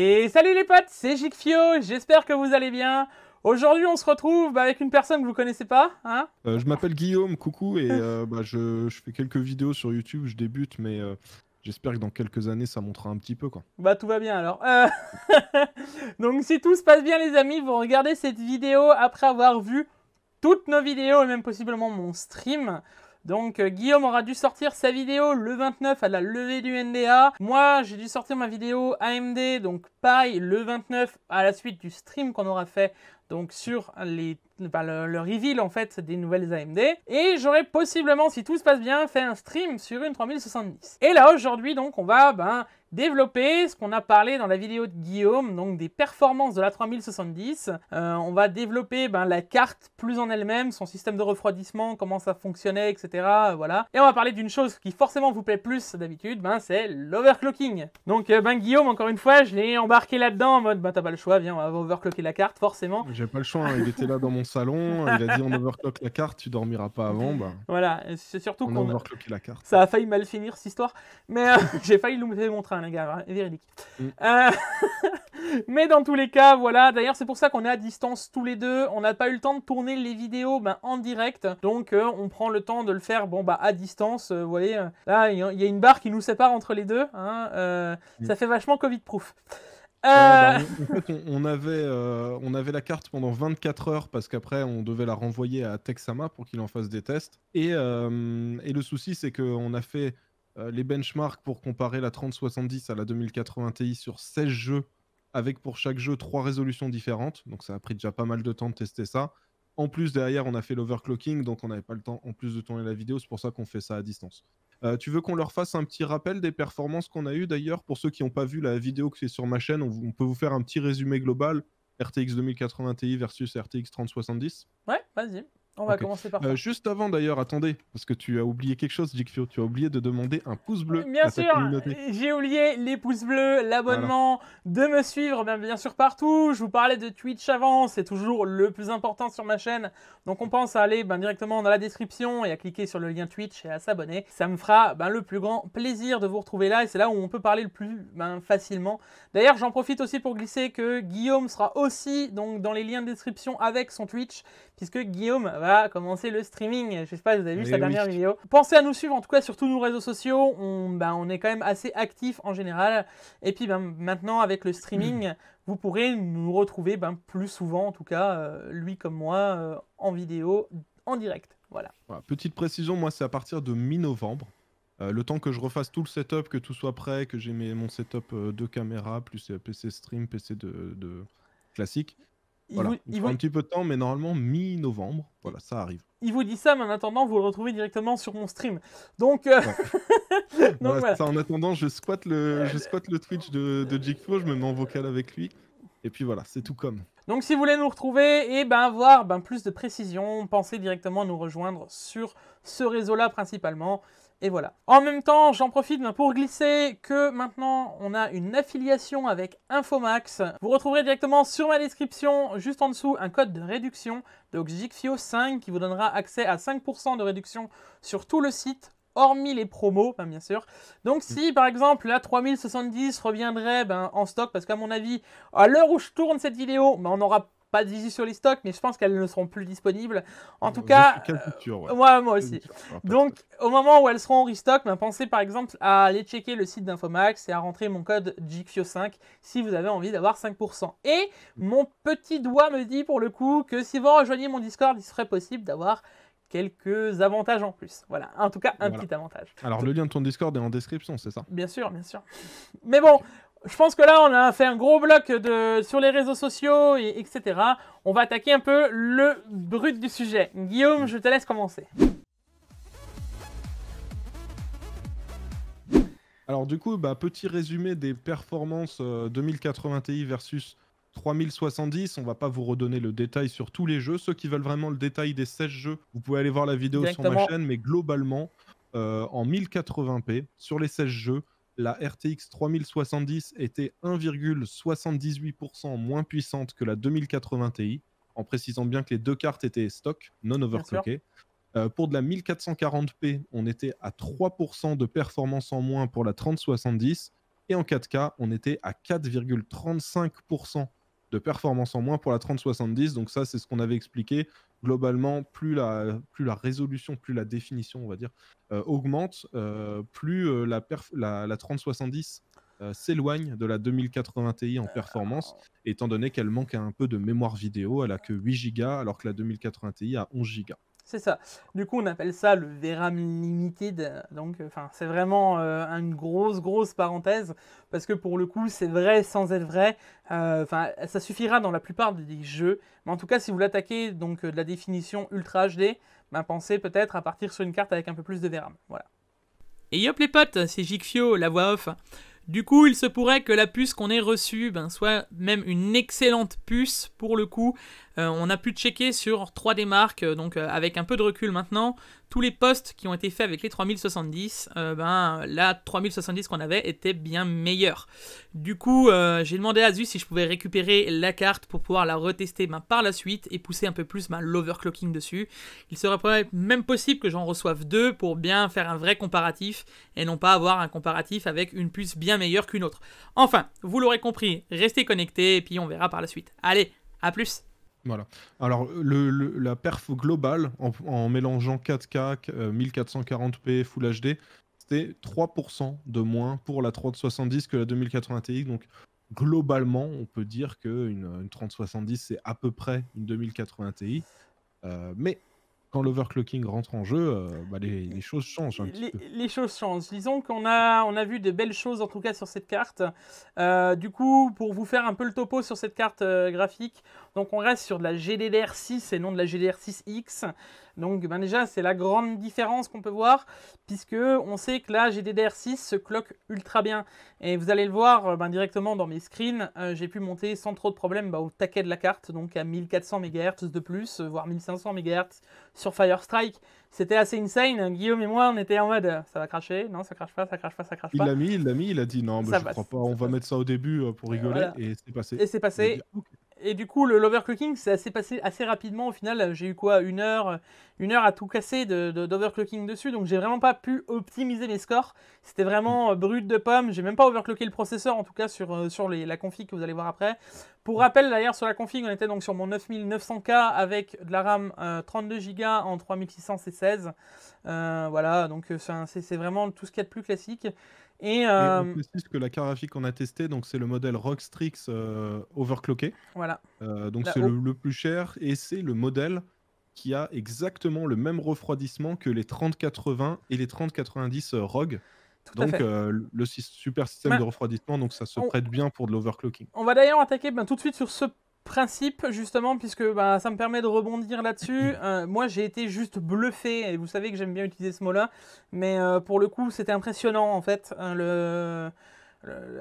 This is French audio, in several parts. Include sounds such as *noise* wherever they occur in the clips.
Et salut les potes, c'est Fio. j'espère que vous allez bien. Aujourd'hui, on se retrouve bah, avec une personne que vous connaissez pas. Hein euh, je m'appelle Guillaume, coucou, et euh, *laughs* bah, je, fais quelques vidéos sur YouTube, je débute, mais euh, j'espère que dans quelques années, ça montera un petit peu. quoi. Bah, tout va bien alors. *laughs* Donc, si tout se passe bien, les amis, vous regardez cette vidéo après avoir vu toutes nos vidéos et même possiblement mon stream. Donc euh, Guillaume aura dû sortir sa vidéo le 29 à la levée du NDA. Moi, j'ai dû sortir ma vidéo AMD, donc pareil, le 29 à la suite du stream qu'on aura fait donc sur les, le, reveal en fait des nouvelles AMD. Et j'aurais possiblement, si tout se passe bien, fait un stream sur une 3070. Et là aujourd'hui donc on va ben, développer ce qu'on a parlé dans la vidéo de Guillaume, donc des performances de la 3070. Euh, on va développer ben, la carte plus en elle-même, son système de refroidissement, comment ça fonctionnait, etc. voilà. Et on va parler d'une chose qui forcément vous plaît plus d'habitude, ben, c'est l'overclocking. Donc euh, ben, Guillaume, encore une fois, je l'ai embarqué là-dedans en mode, ben, t'as pas le choix, viens, on va overclocker la carte, forcément. J'ai pas le choix, hein, il était là dans mon salon, il a dit on overclock la carte, tu dormiras pas avant. Ben, voilà, c'est surtout qu'on... On la carte. Ça a failli mal finir cette histoire, mais euh, *laughs* j'ai failli louper mon train les hein, véridique. Mm. Euh, *laughs* mais dans tous les cas, voilà. D'ailleurs, c'est pour ça qu'on est à distance tous les deux. On n'a pas eu le temps de tourner les vidéos ben, en direct. Donc, euh, on prend le temps de le faire bon, bah, à distance. Euh, vous voyez, là, il y, a une barre qui nous sépare entre les deux. Hein, ça mm. fait vachement Covid-proof. Bah, *laughs* on, avait, on avait la carte pendant 24 heures parce qu'après on devait la renvoyer à Texama pour qu'il en fasse des tests. Et, et le souci, c'est qu'on a fait euh, les benchmarks pour comparer la 3070 à la 2080 Ti sur 16 jeux, avec pour chaque jeu 3 résolutions différentes. Donc ça a pris déjà pas mal de temps de tester ça. En plus, derrière, on a fait l'overclocking, donc on n'avait pas le temps en plus de tourner la vidéo. C'est pour ça qu'on fait ça à distance. Euh, tu veux qu'on leur fasse un petit rappel des performances qu'on a eues d'ailleurs Pour ceux qui n'ont pas vu la vidéo que c'est sur ma chaîne, on, on, peut vous faire un petit résumé global RTX 2080 Ti versus RTX 3070 Ouais, vas-y. On va commencer par euh, juste avant d'ailleurs, attendez, parce que tu as oublié quelque chose, Jigfio. Tu as oublié de demander un pouce bleu. Bien sûr, j'ai oublié les pouces bleus, l'abonnement, de me suivre, bien, sûr partout. Je vous parlais de Twitch avant, c'est toujours le plus important sur ma chaîne. Donc on pense à aller ben, directement dans la description et à cliquer sur le lien Twitch et à s'abonner. Ça me fera ben, le plus grand plaisir de vous retrouver là et c'est là où on peut parler le plus ben, facilement. D'ailleurs, j'en profite aussi pour glisser que Guillaume sera aussi dans les liens de description avec son Twitch puisque Guillaume va commencer le streaming. Je ne sais pas si vous avez vu eh sa dernière vidéo. Pensez à nous suivre, en tout cas sur tous nos réseaux sociaux. On, ben, est quand même assez actifs en général. Et puis ben, maintenant, avec le streaming, *clears throat* vous pourrez nous retrouver ben, plus souvent, en tout cas, euh, lui comme moi, euh, en vidéo, en direct. Voilà. Petite précision, moi, c'est à partir de mi-novembre. Euh, le temps que je refasse tout le setup, que tout soit prêt, que j'ai mon setup de caméra, plus PC stream, PC de classique il prend vous... un petit peu de temps, mais normalement mi-novembre, voilà, ça arrive. Il vous dit ça, mais en attendant, vous le retrouvez directement sur mon stream. Donc, euh, *laughs* en attendant, je squatte le, squatte le Twitch de, de je me mets en vocal avec lui, et puis voilà, c'est tout comme. Donc, si vous voulez nous retrouver et ben avoir ben, plus de précisions, pensez directement à nous rejoindre sur ce réseau-là principalement. Et voilà. En même temps, j'en profite ben, pour glisser que maintenant, on a une affiliation avec Infomax. Vous retrouverez directement sur ma description, juste en dessous, un code de réduction, donc Jigfio 5, qui vous donnera accès à 5% de réduction sur tout le site, hormis les promos, hein, bien sûr. Donc si par exemple la 3070 reviendrait ben, en stock, parce qu'à mon avis, à l'heure où je tourne cette vidéo, ben, on aura pas de sur les stocks, mais je pense qu'elles ne seront plus disponibles. En tout cas, euh, culture, moi aussi. Donc, au moment où elles seront en restock, ben, pensez par exemple à aller checker le site d'Infomax et à rentrer mon code gigfio 5 si vous avez envie d'avoir 5%. Et mon petit doigt me dit pour le coup que si vous rejoignez mon Discord, il serait possible d'avoir quelques avantages en plus. Voilà, en tout cas, un petit avantage. Alors, le lien de ton Discord est en description, c'est ça Bien sûr, bien sûr. Mais bon, je pense que là, on a fait un gros bloc de, sur les réseaux sociaux, et, etc. On va attaquer un peu le brut du sujet. Guillaume, je te laisse commencer. Alors du coup, bah, petit résumé des performances 2080 euh, Ti versus 3070. On va pas vous redonner le détail sur tous les jeux. Ceux qui veulent vraiment le détail des 16 jeux, vous pouvez aller voir la vidéo sur ma chaîne. Mais globalement, euh, en 1080p, sur les 16 jeux, la RTX 3070 était 1,78% moins puissante que la 2080 Ti, en précisant bien que les deux cartes étaient stock, non overclockées. Euh, pour de la 1440p, on était à 3% de performance en moins pour la 3070, et en 4K, on était à 4,35% de performance en moins pour la 3070. Donc ça, c'est ce qu'on avait expliqué globalement, plus la, plus la résolution, plus la définition, on va dire, euh, augmente, euh, plus euh, la, la, la, 3070 s'éloigne de la 2080 Ti en performance, ah. étant donné qu'elle manque un peu de mémoire vidéo, elle a que 8 Go, alors que la 2080 Ti a 11 Go. C'est ça. Du coup, on appelle ça le VRAM Limited. Donc, euh, enfin, c'est vraiment euh, une grosse, grosse parenthèse parce que pour le coup, c'est vrai sans être vrai. Euh, enfin, ça suffira dans la plupart des jeux. Mais en tout cas, si vous l'attaquez donc de la définition Ultra HD, ben, pensez peut-être à partir sur une carte avec un peu plus de VRAM. Voilà. Et hop, les potes, c'est Jigfio, la voix off. Du coup, il se pourrait que la puce qu'on ait reçue ben, soit même une excellente puce pour le coup, euh, on a pu checker sur 3D marques, euh, donc euh, avec un peu de recul maintenant, tous les postes qui ont été faits avec les 3070, ben, la 3070 qu'on avait était bien meilleure. Du coup, j'ai demandé à Asus si je pouvais récupérer la carte pour pouvoir la retester ben, par la suite et pousser un peu plus ben, l'overclocking dessus. Il serait même possible que j'en reçoive deux pour bien faire un vrai comparatif et non pas avoir un comparatif avec une puce bien meilleure qu'une autre. Enfin, vous l'aurez compris, restez connectés et puis on verra par la suite. Allez, à plus voilà. Alors, le, la perf globale, en, mélangeant 4K, 1440p, euh, Full HD, c'était 3% de moins pour la 3070 que la 2080 Ti. Donc, globalement, on peut dire qu'une une 3070, c'est à peu près une 2080 Ti. Euh, mais l'overclocking rentre en jeu, euh, bah, les, choses changent. les, choses changent. Disons qu'on a, on a vu de belles choses en tout cas sur cette carte. Euh, du coup, pour vous faire un peu le topo sur cette carte euh, graphique, donc on reste sur de la GDDR6 et non de la GDDR6X. Donc ben déjà, c'est la grande différence qu'on peut voir, puisque on sait que la GDDR6 se cloque ultra bien. Et vous allez le voir euh, ben, directement dans mes screens, euh, j'ai pu monter sans trop de problèmes ben, au taquet de la carte, donc à 1400 MHz de plus, euh, voire 1500 MHz sur Fire Strike. C'était assez insane. Hein. Guillaume et moi, on était en mode ça va cracher, non, ça crache pas, ça crache pas, ça crache pas. Il l'a mis, il l'a mis, il a dit non, mais ben, je ne crois pas, on va mettre ça au début pour rigoler, et c'est passé. Et c'est passé. Et du coup, l'overclocking, ça s'est passé assez rapidement. Au final, j'ai eu quoi Une heure, une heure à tout casser d'overclocking dessus. Donc, j'ai vraiment pas pu optimiser mes scores. C'était vraiment euh, brut de pomme. J'ai même pas overclocké le processeur, en tout cas sur, euh, sur la config que vous allez voir après. Pour rappel, d'ailleurs, sur la config, on était donc sur mon 9900K avec de la RAM 32Go euh, en 3600 C16. voilà, donc c'est vraiment tout ce qu'il y a de plus classique. Et, euh... Et précise que la carte graphique qu'on a testée, donc c'est le modèle Rockstrix euh, overclocké. Voilà. Euh, donc c'est le, plus cher et c'est le modèle qui a exactement le même refroidissement que les 3080 et les 3090 euh, ROG. donc le super système ben, de refroidissement, donc ça se prête bien pour de l'overclocking. On va d'ailleurs attaquer ben, tout de suite sur ce principe, justement, puisque bah, ça me permet de rebondir là-dessus. Mm. Euh, moi, j'ai été juste bluffé, et vous savez que j'aime bien utiliser ce mot-là, mais euh, pour le coup, c'était impressionnant, en fait, hein, le,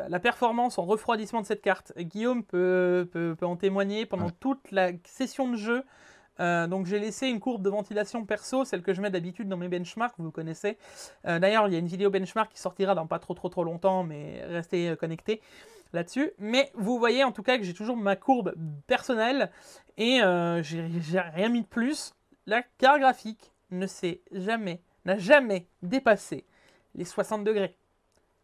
la performance en refroidissement de cette carte. Guillaume peut, en témoigner pendant toute la session de jeu. Euh, donc j'ai laissé une courbe de ventilation perso, celle que je mets d'habitude dans mes benchmarks, vous connaissez. D'ailleurs, il y a une vidéo benchmark qui sortira dans pas trop trop trop longtemps, mais restez connectés dessus Mais vous voyez en tout cas que j'ai toujours ma courbe personnelle et euh, j'ai rien mis de plus. La carte graphique ne s'est jamais, n'a jamais dépassé les 60 degrés.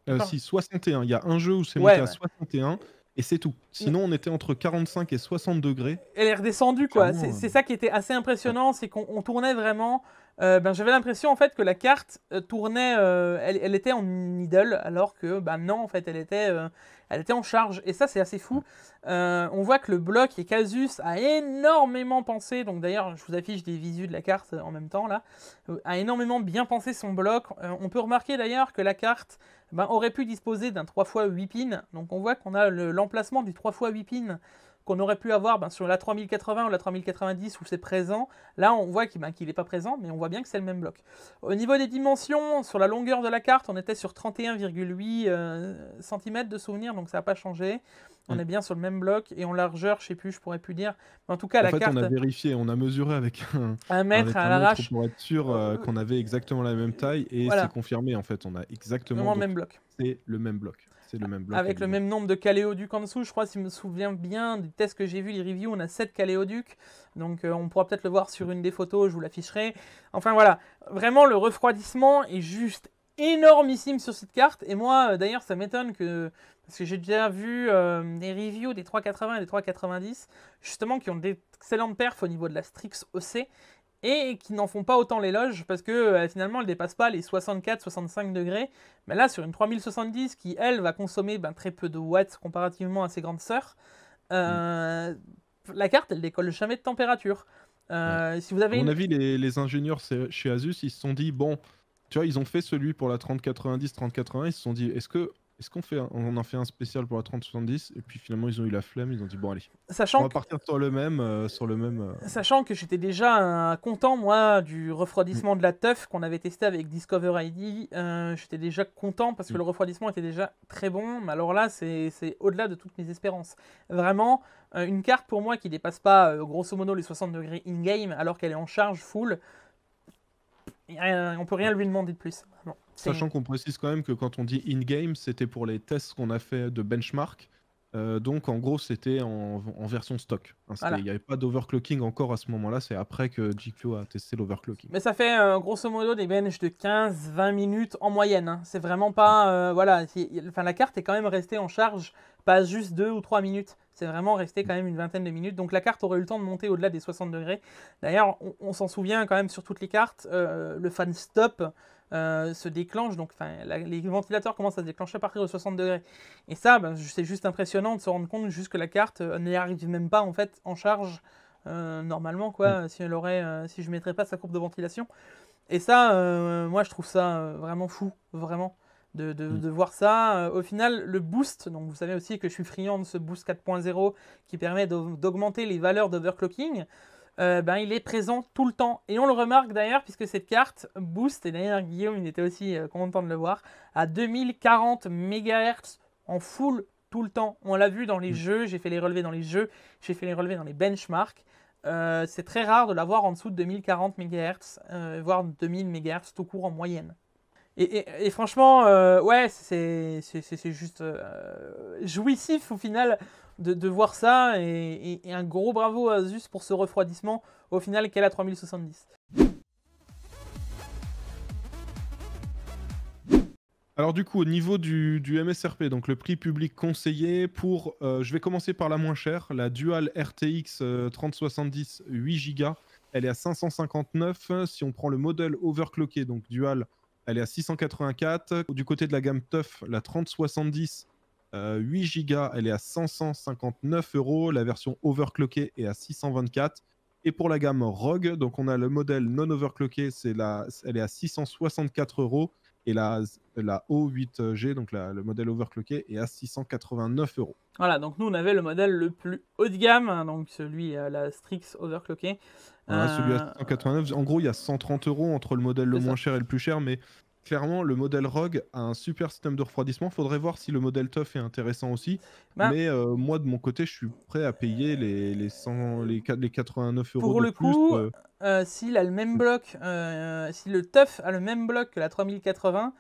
Euh, si, 61. Il y a un jeu où c'est monté 61 et c'est tout. Sinon, on était entre 45 et 60 degrés. Elle est redescendue, quoi. C'est euh. ça qui était assez impressionnant, c'est qu'on tournait vraiment euh, ben, j'avais l'impression en fait que la carte euh, tournait, euh, elle, était en middle, alors que ben, non, en fait, elle était, elle était en charge. Et ça, c'est assez fou. on voit que le bloc et Casus a énormément pensé, donc d'ailleurs, je vous affiche des visus de la carte en même temps là, a énormément bien pensé son bloc. on peut remarquer d'ailleurs que la carte ben, aurait pu disposer d'un 3x8 pin, donc on voit qu'on a l'emplacement du 3x8 pin qu'on aurait pu avoir ben, sur la 3080 ou la 3090 où c'est présent. Là, on voit qu'il ben, n'est pas présent, mais on voit bien que c'est le même bloc. Au niveau des dimensions, sur la longueur de la carte, on était sur 31,8 euh, cm de souvenir, donc ça n'a pas changé. On mm. est bien sur le même bloc et en largeur, je sais plus, je pourrais plus dire. en tout cas, en fait, On a vérifié, on a mesuré avec un, mètre à l'arrache pour être sûr euh, qu'on avait exactement la même taille et c'est confirmé en fait. On a exactement le même bloc. C'est le même bloc. Avec le même nombre de caléoducs en dessous, je crois, si je me souviens bien des tests que j'ai vu, les reviews, on a 7 caléoducs. Donc euh, on pourra peut-être le voir sur une des photos, je vous l'afficherai. Enfin voilà, vraiment le refroidissement est juste énormissime sur cette carte. Et moi, euh, d'ailleurs, ça m'étonne que. Parce que j'ai déjà vu euh, des reviews des 380 et des 390, justement, qui ont d'excellentes perfs au niveau de la Strix OC et qui n'en font pas autant l'éloge parce que euh, finalement elle dépasse pas les 64-65 degrés. Mais là sur une 3070 qui elle va consommer ben, très peu de watts comparativement à ses grandes sœurs, euh, mm. la carte elle décolle jamais de température. Euh, si vous avez à mon avis les, ingénieurs chez Asus ils se sont dit bon tu vois ils ont fait celui pour la 3090 3080 ils se sont dit est-ce que ce qu'on fait on en fait un spécial pour la 3070 et puis finalement ils ont eu la flemme, ils ont dit bon allez. Sachant partir sur le même euh, sur le même euh, Sachant que j'étais déjà content moi du refroidissement mm. de la teuf qu'on avait testé avec Discover ID, euh, j'étais déjà content parce que mm. le refroidissement était déjà très bon, mais alors là c'est au-delà de toutes mes espérances. Vraiment une carte pour moi qui dépasse pas grosso modo les 60 degrés in game alors qu'elle est en charge full. Euh, on peut rien lui demander de plus. Sachant qu'on précise quand même que quand on dit in-game, c'était pour les tests qu'on a fait de benchmark. Euh, donc en gros, c'était en, version stock. Hein, il n'y avait pas d'overclocking encore à ce moment-là. C'est après que GQ a testé l'overclocking. Mais ça fait euh, grosso modo des benches de 15-20 minutes en moyenne. Hein. C'est vraiment pas. Euh, voilà. Enfin, la carte est quand même restée en charge, pas juste 2 ou 3 minutes. C'est vraiment resté quand même une vingtaine de minutes. Donc la carte aurait eu le temps de monter au-delà des 60 degrés. D'ailleurs, on, on s'en souvient quand même sur toutes les cartes. le fan stop euh, se déclenche, donc les ventilateurs commencent à se déclencher à partir de 60 degrés. Et ça, ben, c'est juste impressionnant de se rendre compte juste que la carte n'est euh, n'y arrive même pas en fait en charge euh, normalement, quoi, mm. si elle aurait, si je mettrais pas sa courbe de ventilation. Et ça, moi, je trouve ça vraiment fou, vraiment. De, de, mm. voir ça. Au final, le boost, donc vous savez aussi que je suis friand de ce boost 4.0 qui permet d'augmenter les valeurs d'overclocking. Euh, ben, il est présent tout le temps. Et on le remarque d'ailleurs, puisque cette carte boost, et d'ailleurs Guillaume il était aussi euh, content de le voir, à 2040 MHz en full tout le temps. On l'a vu dans les mm. jeux, j'ai fait les relevés dans les jeux, j'ai fait les relevés dans les benchmarks. Euh, c'est très rare de l'avoir en dessous de 2040 MHz, voire 2000 MHz tout court en moyenne. Et, franchement, ouais, c'est juste jouissif au final de, voir ça et, un gros bravo à Asus pour ce refroidissement au final qu'elle a 3070. Alors du coup, au niveau du, MSRP, donc le prix public conseillé pour, euh, je vais commencer par la moins chère, la Dual RTX 3070 8 Go, elle est à 559. Si on prend le modèle overclocké, donc Dual, elle est à 684. Du côté de la gamme TUF, la 3070 8 euh, Go, elle est à 559 euros. La version overclockée est à 624. Et pour la gamme Rogue, donc on a le modèle non overclocké, c'est la, elle est à 664 euros. Et la, la O8G, donc le modèle overclocké, est à 689 euros. Voilà, donc nous on avait le modèle le plus haut de gamme, hein, donc celui à euh, la Strix overclocké. Celui à euh, en gros il y a 130 euros entre le modèle le moins cher et le plus cher, mais clairement, le modèle Rogue a un super système de refroidissement. Faudrait voir si le modèle TUF est intéressant aussi. Bah. mais euh, moi, de mon côté, je suis prêt à payer les, les, les, 89 euros. Pour le plus, coup, euh, s'il a le même bloc, euh, si le TUF a le même bloc que la 3080,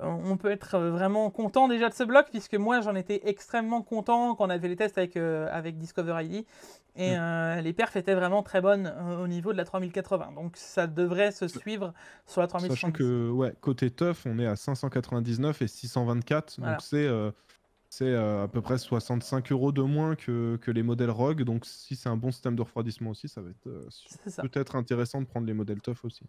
euh, on peut être euh, vraiment content déjà de ce bloc, puisque moi j'en étais extrêmement content quand on avait les tests avec, euh, avec Discover ID. Et mm. les perfs étaient vraiment très bonnes au niveau de la 3080. Donc ça devrait se suivre sur la 3080. Sachant que côté tuf, on est à 599 et 624. Donc c'est à peu près 65 euros de moins que, les modèles ROG. Donc, si c'est un bon système de refroidissement aussi, ça va être peut-être intéressant de prendre les modèles TUF aussi.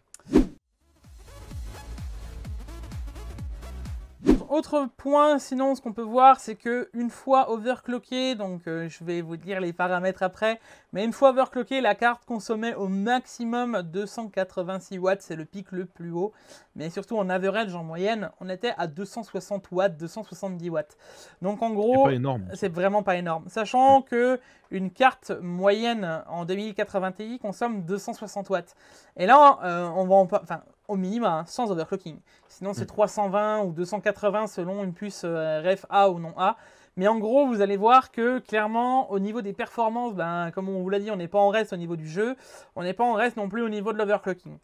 autre point, sinon, ce qu'on peut voir, c'est que une fois overclocké, donc euh, je vais vous dire les paramètres après, mais une fois overclocké, la carte consommait au maximum 286 watts, c'est le pic le plus haut, mais surtout en average, en moyenne, on était à 260 watts, 270 watts. Donc en gros, c'est vraiment pas énorme. Sachant que une carte moyenne en 2080 Ti consomme 260 watts. Et là, euh, on va en enfin, au minimum, hein, sans overclocking. Sinon, c'est 320 mm. ou 280 selon une puce euh, ref A ou non A. Mais en gros, vous allez voir que clairement, au niveau des performances, ben, comme on vous l'a dit, on n'est pas en reste au niveau du jeu. On n'est pas en reste non plus au niveau de l'overclocking.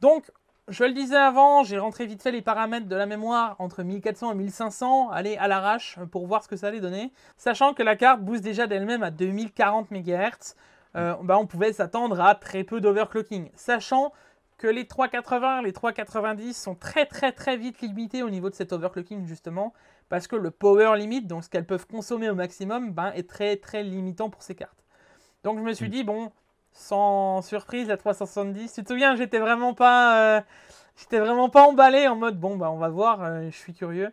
Donc, je le disais avant, j'ai rentré vite fait les paramètres de la mémoire entre 1400 et 1500, allez à l'arrache euh, pour voir ce que ça allait donner. Sachant que la carte booste déjà d'elle-même à 2040 MHz, euh, mm. ben, on pouvait s'attendre à très peu d'overclocking. Sachant que les 380, les 390 sont très très très vite limités au niveau de cet overclocking justement, parce que le power limit, donc ce qu'elles peuvent consommer au maximum, ben, est très très limitant pour ces cartes. Donc je me suis mm. dit, bon, sans surprise, la 370, tu te souviens, j'étais vraiment pas... Euh, j'étais vraiment pas emballé en mode, bon, bah on va voir, euh, je suis curieux.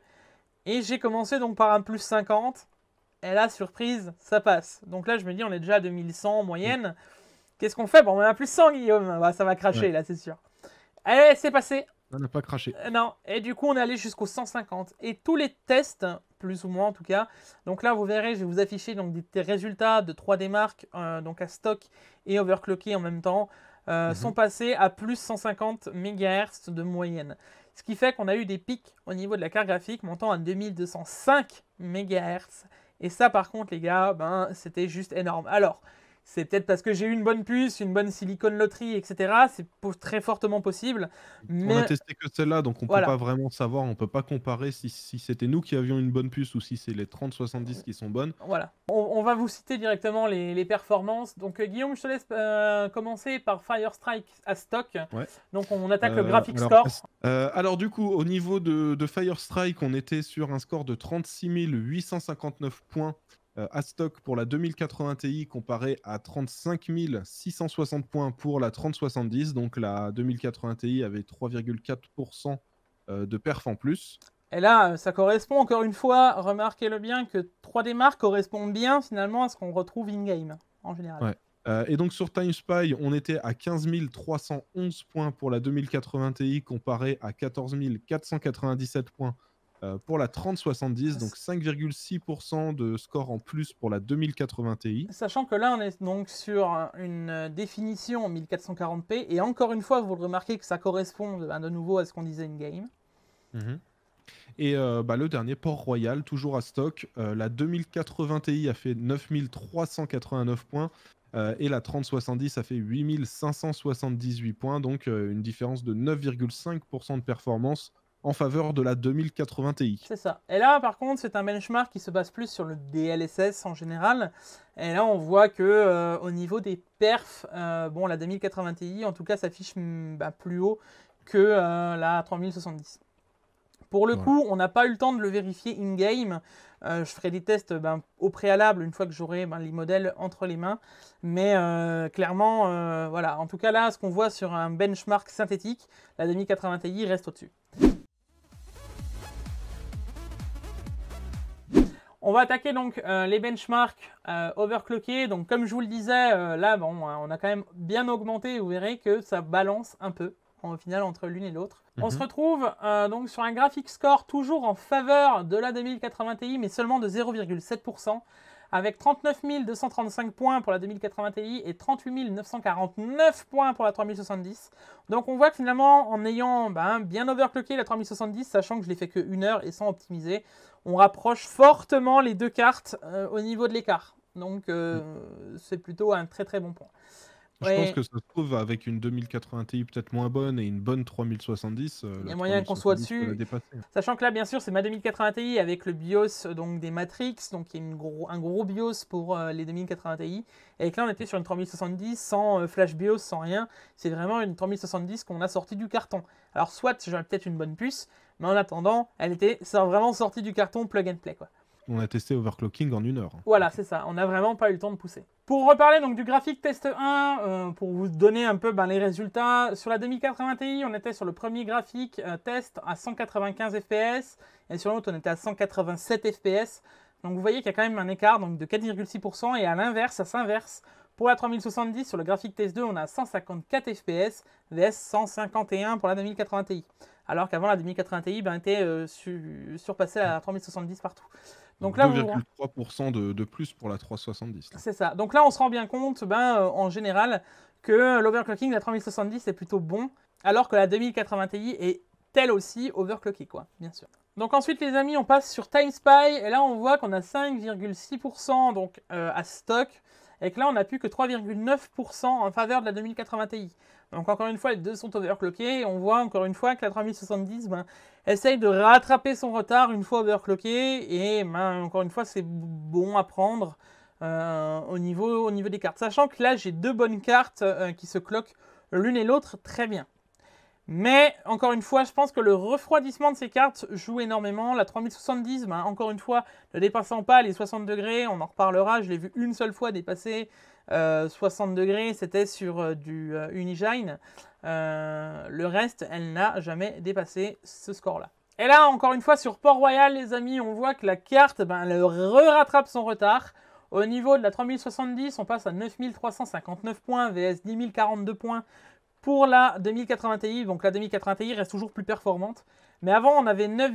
Et j'ai commencé donc par un plus 50, et là, surprise, ça passe. Donc là, je me dis, on est déjà à 2100 en moyenne. Mm. Qu'est-ce qu'on fait Bon, on a plus 100, Guillaume. Bah, ça va cracher, là, c'est sûr. Allez, c'est passé. On n'a pas craché. Euh, non, et du coup, on est allé jusqu'au 150. Et tous les tests, plus ou moins en tout cas. Donc là, vous verrez, je vais vous afficher donc, des, résultats de 3D marques, euh, donc à stock et overclocké en même temps, euh, mhm. sont passés à plus 150 MHz de moyenne. Ce qui fait qu'on a eu des pics au niveau de la carte graphique montant à 2205 MHz. Et ça, par contre, les gars, ben, c'était juste énorme. Alors, c'est peut-être parce que j'ai eu une bonne puce, une bonne silicone loterie, etc. C'est très fortement possible. On a testé que celle-là, donc on ne peut pas vraiment savoir, on ne peut pas comparer si, c'était nous qui avions une bonne puce ou si c'est les 30-70 qui sont bonnes. Voilà. On, va vous citer directement les, performances. Donc euh, Guillaume, je te laisse euh, commencer par Fire Strike à stock. Donc on attaque le euh, graphic score. alors du coup, au niveau de, de Fire Strike, on était sur un score de 36 859 points euh, à stock pour la 2080 Ti comparé à 35 660 points pour la 3070. Donc la 2080 Ti avait 3,4% euh, de perf en plus. Et là, euh, ça correspond encore une fois, remarquez-le bien, que 3D Mark correspond bien finalement à ce qu'on retrouve in-game en général. et donc sur Time Spy, on était à 15 311 points pour la 2080 Ti comparé à 14 497 points euh, pour la 3070, donc 5,6% de score en plus pour la 2080 Ti. Sachant que là, on est donc sur une définition 1440p, et encore une fois, vous le remarquez que ça correspond ben, de nouveau à ce qu'on disait in-game. Mhm. Et euh, bah, le dernier, Port Royal, toujours à stock. Euh, la 2080 Ti a fait 9389 points. et la 3070 a fait 8578 points, donc une différence de 9,5% de performance en faveur de la 2080 Ti. C'est ça. Et là, par contre, c'est un benchmark qui se base plus sur le DLSS en général. Et là, on voit que euh, au niveau des perfs, euh, bon, la 2080 Ti, en tout cas, s'affiche mm, bah, plus haut que euh, la 3070. Pour le coup, on n'a pas eu le temps de le vérifier in-game. je ferai des tests ben, au préalable une fois que j'aurai ben, les modèles entre les mains. Mais clairement, voilà. En tout cas, là, ce qu'on voit sur un benchmark synthétique, la 2080 Ti reste au-dessus. On va attaquer donc euh, les benchmarks euh, overclockés. Donc comme je vous le disais, euh, là bon, hein, on a quand même bien augmenté. Vous verrez que ça balance un peu au final entre l'une et l'autre. On mhm. se retrouve donc sur un graphic score toujours en faveur de la 2080 Ti, mais seulement de 0,7% avec 39 235 points pour la 2080 Ti et 38 949 points pour la 3070. Donc on voit que finalement, en ayant ben, bien overclocké la 3070, sachant que je l'ai fait que une heure et sans optimiser, on rapproche fortement les deux cartes euh, au niveau de l'écart. Donc euh, c'est plutôt un très très bon point. Je pense que ça se trouve avec une 2080 Ti peut-être moins bonne et une bonne 3070. Euh, il y a moyen qu'on soit dessus. Sachant que là, bien sûr, c'est ma 2080 Ti avec le BIOS euh, donc, des Matrix, donc il y a un gros BIOS pour euh, les 2080 Ti. Et là, on était sur une 3070 sans flash BIOS, sans rien. C'est vraiment une 3070 qu'on a sortie du carton. Alors, soit j'aurais peut-être une bonne puce, mais en attendant, elle était vraiment sortie du carton plug and play. Quoi on a testé overclocking en une heure. Voilà, c'est ça. On n'a vraiment pas eu le temps de pousser. Pour reparler donc du graphique test 1, euh, pour vous donner un peu ben, les résultats, sur la 2080 Ti, on était sur le premier graphique euh, test à 195 fps, et sur l'autre, on était à 187 fps. Donc vous voyez qu'il y a quand même un écart donc, de 4,6%, et à l'inverse, ça s'inverse. Pour la 3070, sur le graphique test 2, on a 154 fps, vs 151 pour la 2080 Ti alors qu'avant la 2080 Ti ben, était euh, surpassée à 3070 partout. Donc, là, 2,3% de, plus pour la 370. C'est ça. Donc là, on se rend bien compte, ben, euh, en général, que euh, l'overclocking de la 3070 est plutôt bon, alors que la 2080 Ti est telle aussi overclockée, quoi, bien sûr. Donc ensuite, les amis, on passe sur Time Spy. et là, on voit qu'on a 5,6% donc à stock, et que là, on n'a plus que 3,9% en faveur de la 2080 Ti. Donc encore une fois, les deux sont overclockés. on voit encore une fois que la 3070 ben, essaye de rattraper son retard une fois overclockée. Et ben, encore une fois, c'est bon à prendre euh, au, niveau, au niveau des cartes. Sachant que là, j'ai deux bonnes cartes euh, qui se cloquent l'une et l'autre très bien. Mais encore une fois, je pense que le refroidissement de ces cartes joue énormément. La 3070, ben, encore une fois, ne dépassant pas les 60 degrés, on en reparlera, je l'ai vu une seule fois dépasser 60 euh, degrés, c'était sur euh, du euh, unigine le reste, elle n'a jamais dépassé ce score-là. Et là, encore une fois, sur Port-Royal, les amis, on voit que la carte, ben, re rattrape son retard. Au niveau de la 3070, on passe à 9359 points, VS 10042 points pour la 2080 Ti. Donc la 2080 Ti reste toujours plus performante. Mais avant, on avait 9,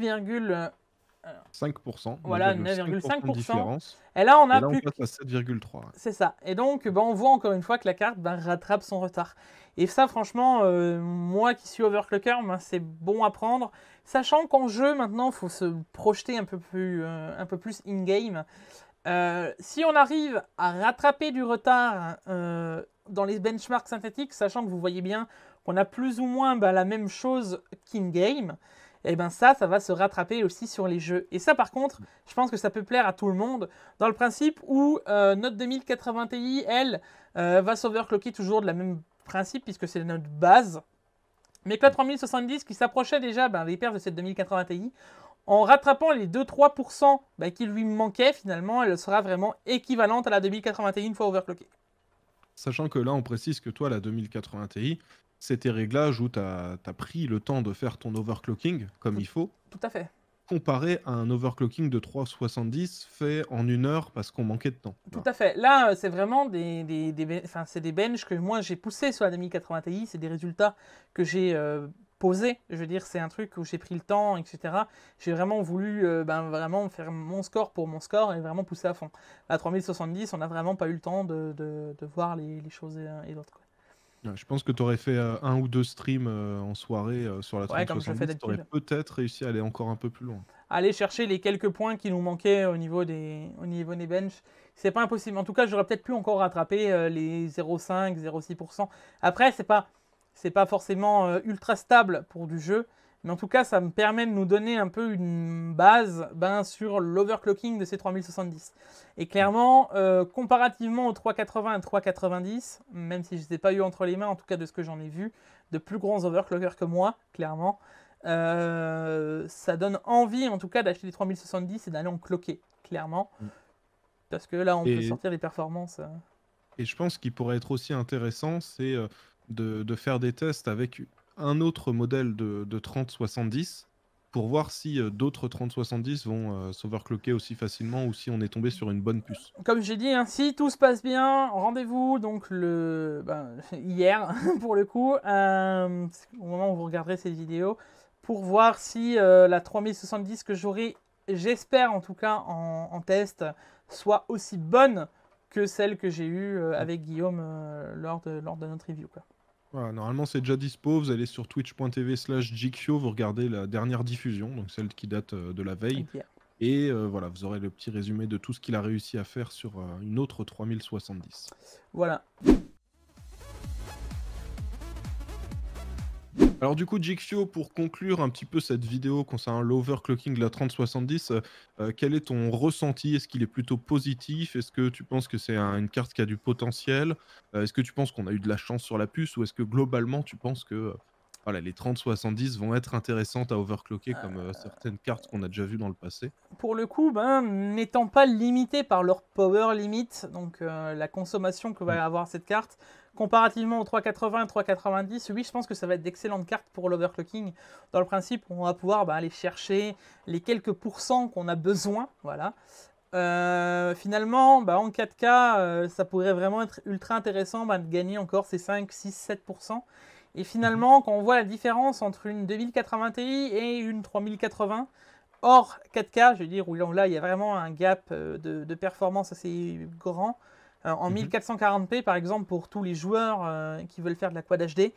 5%. Voilà, 9,5%. Et là, on a plus... à 7,3. C'est ça. Et donc, ben, on voit encore une fois que la carte ben, rattrape son retard. Et ça, franchement, euh, moi qui suis overclocker, ben, c'est bon à prendre. Sachant qu'en jeu, maintenant, il faut se projeter un peu plus, euh, un peu plus in-game. Euh, si on arrive à rattraper du retard dans les benchmarks synthétiques, sachant que vous voyez bien qu'on a plus ou moins la même chose qu'in-game, et eh ben ça, ça va se rattraper aussi sur les jeux. Et ça, par contre, je pense que ça peut plaire à tout le monde, dans le principe où notre 2080 Ti, elle, euh, va s'overclocker toujours de la même principe, puisque c'est notre base. Mais que la 3070, qui s'approchait déjà ben, des de cette 2080 Ti, en rattrapant les 2-3% ben, qui lui manquaient, finalement, elle sera vraiment équivalente à la 2080 fois overclockée. Sachant que là, on précise que toi, la 2080 Ti, c'était réglage où tu as, pris le temps de faire ton overclocking comme il faut. Tout à fait. Comparé à un overclocking de 3,70 fait en une heure parce qu'on manquait de temps. Tout à fait. Là, euh, c'est vraiment des, des, des, ben, des benches que moi j'ai poussé sur la 2080 Ti. C'est des résultats que j'ai euh, posés. Je veux dire, c'est un truc où j'ai pris le temps, etc. J'ai vraiment voulu euh, ben, vraiment faire mon score pour mon score et vraiment pousser à fond. À 3070, on n'a vraiment pas eu le temps de, voir les, choses et, et d'autres je pense que tu aurais fait euh, un ou deux streams euh, en soirée euh, sur la ouais, tu aurais peut-être réussi à aller encore un peu plus loin. Aller chercher les quelques points qui nous manquaient au niveau des, au niveau des benches, c'est pas impossible. En tout cas, j'aurais peut-être pu encore rattraper les 0,5, 0,6%. Après, c'est pas, c'est pas forcément ultra stable pour du jeu. Mais en tout cas, ça me permet de nous donner un peu une base ben, sur l'overclocking de ces 3070. Et clairement, euh, comparativement aux 380 et 390, même si je ne les ai pas eu entre les mains, en tout cas de ce que j'en ai vu, de plus grands overclockers que moi, clairement, euh, ça donne envie en tout cas d'acheter des 3070 et d'aller en cloquer, clairement. Mm. Parce que là, on peut sortir les performances. Euh. Et je pense qu'il pourrait être aussi intéressant, c'est de, de, faire des tests avec un autre modèle de, 3070 pour voir si euh, d'autres 3070 vont euh, s'overclocker aussi facilement ou si on est tombé sur une bonne puce. Comme j'ai dit, hein, si tout se passe bien, rendez-vous donc le ben, *laughs* hier *laughs* pour le coup, euh, au moment où vous regarderez cette vidéo, pour voir si la 3070 que j'aurai, j'espère en tout cas en, test, soit aussi bonne que celle que j'ai eue avec Guillaume lors de, lors de notre review. Voilà, normalement, c'est déjà dispo. Vous allez sur twitch.tv slash vous regardez la dernière diffusion, donc celle qui date euh, de la veille. Et euh, voilà, vous aurez le petit résumé de tout ce qu'il a réussi à faire sur euh, une autre 3070. Voilà. Alors du coup, Jigfio, pour conclure un petit peu cette vidéo concernant l'overclocking de la 3070, euh, euh, quel est ton ressenti Est-ce qu'il est plutôt positif Est-ce que tu penses que c'est une carte qui a du potentiel euh, Est-ce que tu penses qu'on a eu de la chance sur la puce Ou est-ce que globalement, tu penses que les 3070 vont être intéressantes à overclocker comme certaines cartes qu'on a déjà vues dans le passé Pour le coup, ben, n'étant pas limité par leur power limit, donc la consommation que va mmh. avoir cette carte, Comparativement aux 380 et 390, oui, je pense que ça va être d'excellentes cartes pour l'overclocking. Dans le principe, on va pouvoir bah, aller chercher les quelques pourcents qu'on a besoin. Voilà. Euh, finalement, bah, en 4K, euh, ça pourrait vraiment être ultra intéressant bah, de gagner encore ces 5, 6, 7%. Et finalement, mhm. quand on voit la différence entre une 2080 Ti et une 3080, hors 4K, je veux dire, où là, il y a vraiment un gap euh, de performance assez grand. Euh, en 1440p, mhm. par exemple, pour tous les joueurs euh, qui veulent faire de la Quad HD,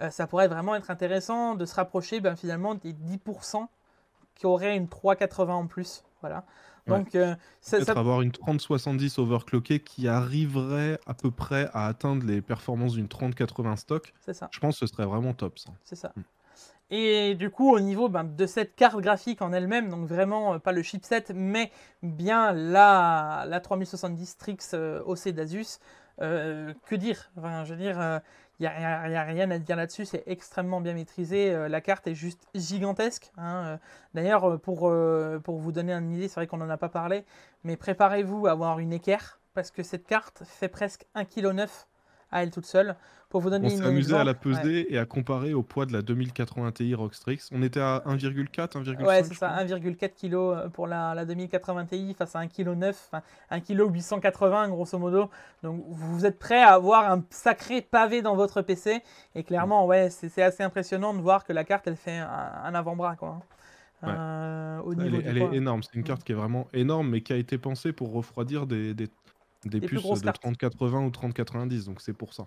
euh, ça pourrait vraiment être intéressant de se rapprocher ben, finalement des 10% qui auraient une 380 en plus. Voilà. Donc, avoir une 3070 overclockée qui arriverait à peu près à atteindre les performances d'une 3080 stock. Je pense que ce serait vraiment top. Ça. C'est ça. Mm. Et du coup, au niveau ben, de cette carte graphique en elle-même, donc vraiment euh, pas le chipset, mais bien la, la 3070 Trix OC d'Asus, euh, que dire Je veux dire, il euh, n'y a, rien à dire là-dessus, c'est extrêmement bien maîtrisé, la carte est juste gigantesque. Hein, D'ailleurs, pour, pour vous donner une idée, c'est vrai qu'on n'en a pas parlé, mais préparez-vous à avoir une équerre, parce que cette carte fait presque 1,9 kg à elle toute seule. Pour vous donner on s'est amusé à la peser et à comparer au poids de la 2080 Ti Rockstrix. On était à 1,4, 1,4 kg pour la, 2080 Ti face à 1,9 kg, 1,880 kg grosso modo. Donc vous êtes prêt à avoir un sacré pavé dans votre PC. Et clairement, ouais, c'est assez impressionnant de voir que la carte, elle fait un, avant-bras. quoi. Hein. Euh, elle est, énorme, c'est une carte mm. qui est vraiment énorme, mais qui a été pensée pour refroidir des des, puces de 3080 ou 3090, donc c'est pour ça.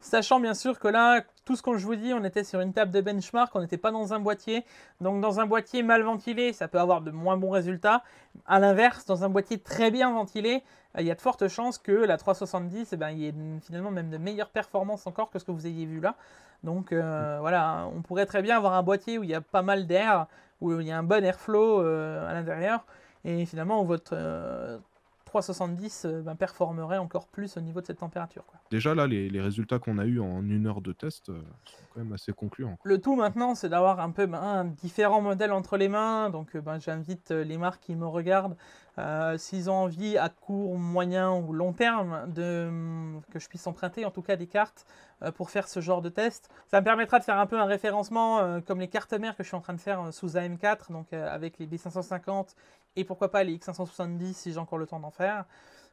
Sachant bien sûr que là, tout ce que je vous dis, on était sur une table de benchmark, on n'était pas dans un boîtier. Donc dans un boîtier mal ventilé, ça peut avoir de moins bons résultats. A l'inverse, dans un boîtier très bien ventilé, euh, il y a de fortes chances que la 370, eh ben, il y ait finalement même de meilleures performances encore que ce que vous ayez vu là. Donc euh, mm. voilà, on pourrait très bien avoir un boîtier où il y a pas mal d'air, où il y a un bon airflow euh, à l'intérieur. Et finalement, votre 370 euh, ben, performerait encore plus au niveau de cette température. Quoi. Déjà là, les, résultats qu'on a eu en une heure de test euh, sont quand même assez concluants. Le tout maintenant, c'est d'avoir un peu ben, différents modèles entre les mains. Donc euh, ben, j'invite les marques qui me regardent, s'ils ont envie à court, moyen ou long terme, de, hum, que je puisse emprunter en tout cas des cartes pour faire ce genre de test. Ça me permettra de faire un peu un référencement comme les cartes mères que je suis en train de faire sous AM4, donc avec les B550 et pourquoi pas les X570 si j'ai encore le temps d'en faire,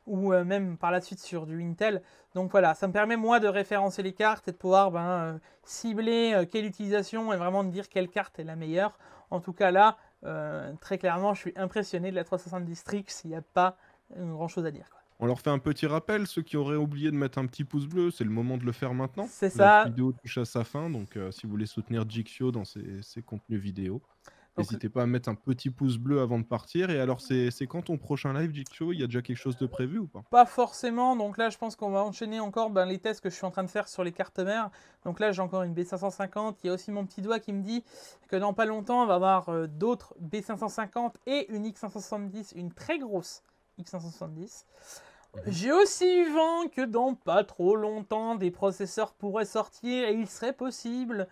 ou euh, même par la suite sur du Intel. Donc voilà, ça me permet moi de référencer les cartes et de pouvoir ben, euh, cibler euh, quelle utilisation et vraiment de dire quelle carte est la meilleure. En tout cas là, très clairement, je suis impressionné de la 370 Strix, il n'y a pas grand chose à dire. On leur fait un petit rappel, ceux qui auraient oublié de mettre un petit pouce bleu, c'est le moment de le faire maintenant. C'est ça. La vidéo touche à sa fin, donc si vous voulez soutenir Jixio dans ses contenus vidéo, N'hésitez pas à mettre un petit pouce bleu avant de partir. Et alors, c'est quand ton prochain live, show Il y a déjà quelque chose de prévu ou pas Pas forcément. Donc là, je pense qu'on va enchaîner encore ben, les tests que je suis en train de faire sur les cartes mères. Donc là, j'ai encore une B550. Il y a aussi mon petit doigt qui me dit que dans pas longtemps, on va avoir euh, d'autres B550 et une X570, une très grosse X570. Mhm. J'ai aussi eu vent que dans pas trop longtemps, des processeurs pourraient sortir et il serait possible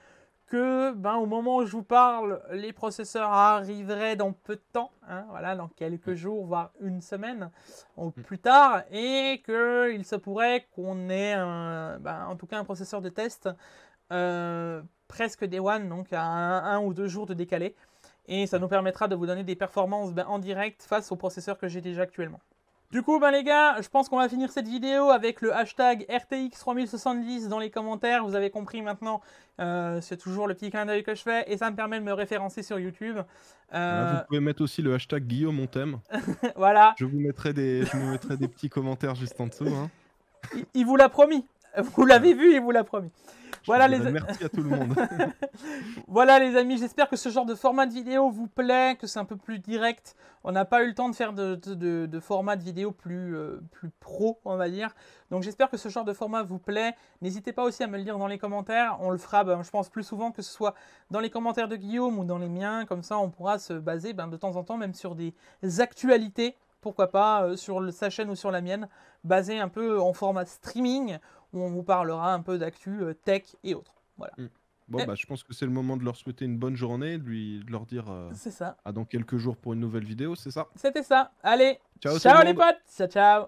que ben, au moment où je vous parle, les processeurs arriveraient dans peu de temps, hein, voilà, dans quelques mm. jours, voire une semaine ou mm. plus tard, et qu'il se pourrait qu'on ait ben, en tout cas un processeur de test euh, presque day one, donc à un, ou deux jours de décalé. Et ça mm. nous permettra de vous donner des performances ben, en direct face au processeur que j'ai déjà actuellement. Du coup, ben les gars, je pense qu'on va finir cette vidéo avec le hashtag RTX3070 dans les commentaires. Vous avez compris maintenant, euh, c'est toujours le petit clin d'œil que je fais et ça me permet de me référencer sur YouTube. Euh, vous pouvez mettre aussi le hashtag Guillaume on thème. *laughs* voilà. Je vous mettrai des, je vous des petits commentaires juste en dessous. Hein. *laughs* il vous l'a promis. *laughs* Vous l'avez vu, et vous l'a promis. Voilà les... Merci à tout le monde. *laughs* voilà les amis, j'espère que ce genre de format de vidéo vous plaît, que c'est un peu plus direct. On n'a pas eu le temps de faire de, de format de vidéo plus, euh, plus pro, on va dire. Donc j'espère que ce genre de format vous plaît. N'hésitez pas aussi à me le dire dans les commentaires. On le fera, ben, je pense, plus souvent que ce soit dans les commentaires de Guillaume ou dans les miens. Comme ça, on pourra se baser ben, de temps en temps même sur des actualités pourquoi pas, euh, sur sa chaîne ou sur la mienne, basé un peu en format streaming, où on vous parlera un peu d'actu euh, tech et autres. Voilà. Mm. Bon, eh. bah, je pense que c'est le moment de leur souhaiter une bonne journée, de, lui, de leur dire euh, C'est ça. à dans quelques jours pour une nouvelle vidéo, c'est ça C'était ça. Allez, ciao, les potes, ciao ciao